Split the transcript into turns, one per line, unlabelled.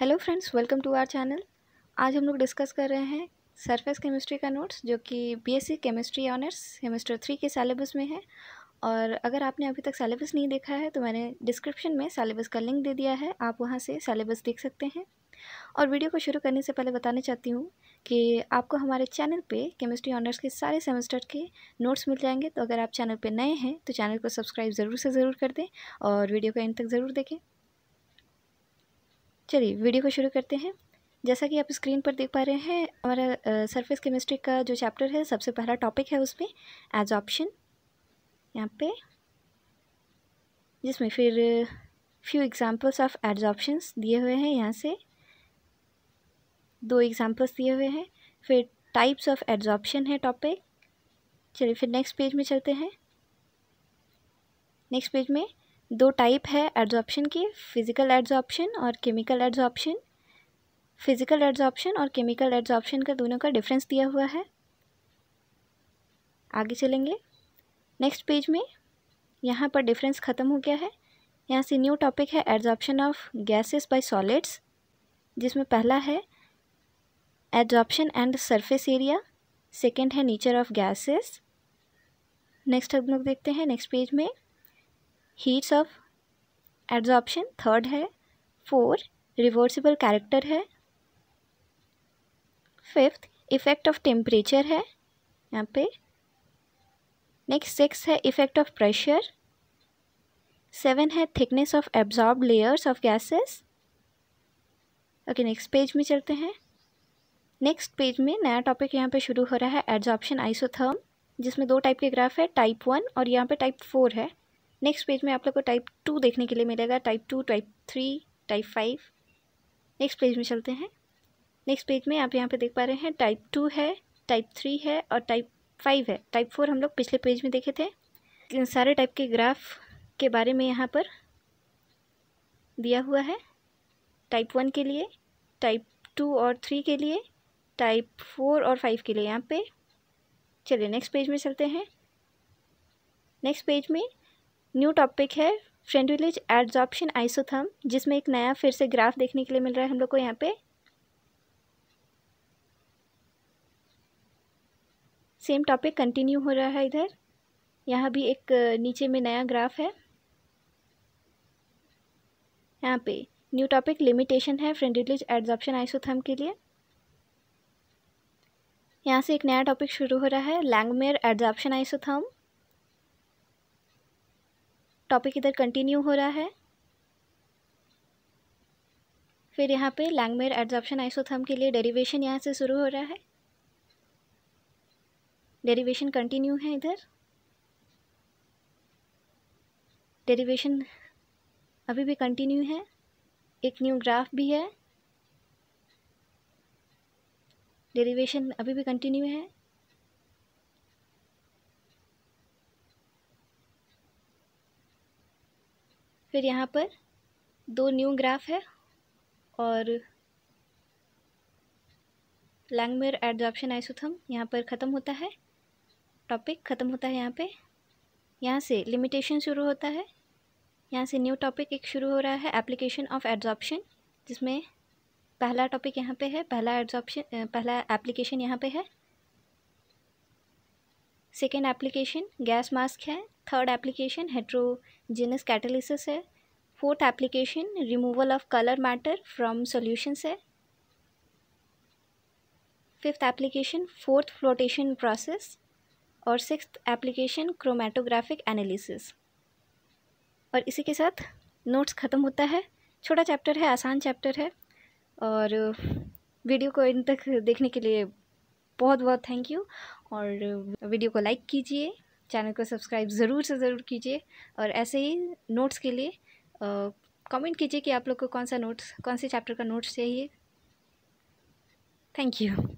hello friends welcome to our channel आज हम लोग डिस्कस कर रहे हैं सरफेस केमिस्ट्री का नोट्स जो कि BSc chemistry honours semester three के सेलेबस में है और अगर आपने अभी तक सेलेबस नहीं देखा है तो मैंने डिस्क्रिप्शन में सेलेबस का लिंक दे दिया है आप वहाँ से सेलेबस देख सकते हैं और वीडियो को शुरू करने से पहले बताना चाहती हूँ कि आपको हमारे चैनल पर केमिस्ट्री ऑनर्स के सारे सेमेस्टर के नोट्स मिल जाएंगे तो अगर आप चैनल पर नए हैं तो चैनल को सब्सक्राइब ज़रूर से ज़रूर कर दें और वीडियो को एंड तक ज़रूर देखें चलिए वीडियो को शुरू करते हैं जैसा कि आप स्क्रीन पर देख पा रहे हैं हमारा सरफेस केमिस्ट्री का जो चैप्टर है सबसे पहला टॉपिक है उसमें एज ऑप्शन यहाँ पे जिसमें फिर फ्यू एग्जांपल्स ऑफ एड्सॉप्शंस दिए हुए हैं यहाँ से दो एग्जांपल्स दिए हुए हैं फिर टाइप्स ऑफ एड्सॉप्शन है टॉपिक चलिए फिर नेक्स्ट पेज में चलते हैं नेक्स्ट पेज में दो टाइप है एड्जॉपन के फिज़िकल एड्जॉपन और केमिकल एड्जॉर्प्शन फिज़िकल एड्जॉपन और केमिकल एड्जॉर्प्शन का दोनों का डिफरेंस दिया हुआ है आगे चलेंगे नेक्स्ट पेज में यहाँ पर डिफरेंस ख़त्म हो गया है यहाँ से न्यू टॉपिक है adsorption of gases by solids जिसमें पहला है adsorption and surface area second है नेचर ऑफ गैसेस नेक्स्ट हम लोग देखते हैं नेक्स्ट पेज में हीट्स ऑफ एड्जॉर्प्शन थर्ड है फोर रिवर्सिबल कैरेक्टर है फिफ्थ इफ़ेक्ट ऑफ टेम्परेचर है यहाँ पे नेक्स्ट सिक्स है इफ़ेक्ट ऑफ प्रेशर सेवन है thickness of absorb layers of gases okay next page में चलते हैं नेक्स्ट पेज में नया टॉपिक यहाँ पे शुरू हो रहा है एड्जॉर्प्शन आइसोथर्म जिसमें दो टाइप के ग्राफ है टाइप वन और यहाँ पे टाइप फोर है नेक्स्ट पेज में आप लोग को टाइप टू देखने के लिए मिलेगा type two type three type five next page में चलते हैं नेक्स्ट पेज में आप यहाँ पे देख पा रहे हैं टाइप टू है टाइप थ्री है और टाइप फाइव है टाइप फोर हम लोग पिछले पेज में देखे थे इन सारे टाइप के ग्राफ के बारे में यहाँ पर दिया हुआ है टाइप वन के लिए टाइप टू और थ्री के लिए टाइप फोर और फाइव के लिए यहाँ पे चलिए नेक्स्ट पेज में चलते हैं नेक्स्ट पेज में न्यू टॉपिक है फ्रेंड विलेज एड्जॉप्शन आइसोथम जिसमें एक नया फिर से ग्राफ देखने के लिए मिल रहा है हम लोग को यहाँ पे सेम टॉपिक कंटिन्यू हो रहा है इधर यहाँ भी एक नीचे में नया ग्राफ है यहाँ पे न्यू टॉपिक लिमिटेशन है फ्रेंड विलेज एड्जॉप्शन आइसोथम के लिए यहाँ से एक नया टॉपिक शुरू हो रहा है लैंगमेयर एड्जॉप्शन आइसोथम टॉपिक इधर कंटिन्यू हो रहा है फिर यहाँ पे लैंगमेर एड्जॉप्शन आइसोथर्म के लिए डेरिवेशन यहाँ से शुरू हो रहा है डेरिवेशन कंटिन्यू है इधर डेरिवेशन अभी भी कंटिन्यू है एक न्यू ग्राफ भी है डेरिवेशन अभी भी कंटिन्यू है फिर यहाँ पर दो न्यू ग्राफ है और लैंगमेर एडजॉप्शन आइसोथम यहाँ पर ख़त्म होता है टॉपिक ख़त्म होता है यहाँ पे यहाँ से लिमिटेशन शुरू होता है यहाँ से न्यू टॉपिक एक शुरू हो रहा है एप्लीकेशन ऑफ एडजॉप्शन जिसमें पहला टॉपिक यहाँ पे है पहला एडजॉप्शन पहला एप्लीकेशन यहाँ पे है सेकेंड एप्लीकेशन गैस मास्क है थर्ड एप्लीकेशन हेट्रोजिनस कैटलिसिस है fourth application removal of colour matter from solutions है fifth application froth flotation process और सिक्स एप्लीकेशन क्रोमेटोग्राफिक एनालिसिस और इसी के साथ नोट्स ख़त्म होता है छोटा चैप्टर है आसान चैप्टर है और वीडियो को इन तक देखने के लिए बहुत बहुत थैंक यू और वीडियो को लाइक कीजिए चैनल को सब्सक्राइब ज़रूर से ज़रूर कीजिए और ऐसे ही नोट्स के लिए कमेंट कीजिए कि आप लोग को कौन सा नोट्स कौन से चैप्टर का नोट्स चाहिए थैंक यू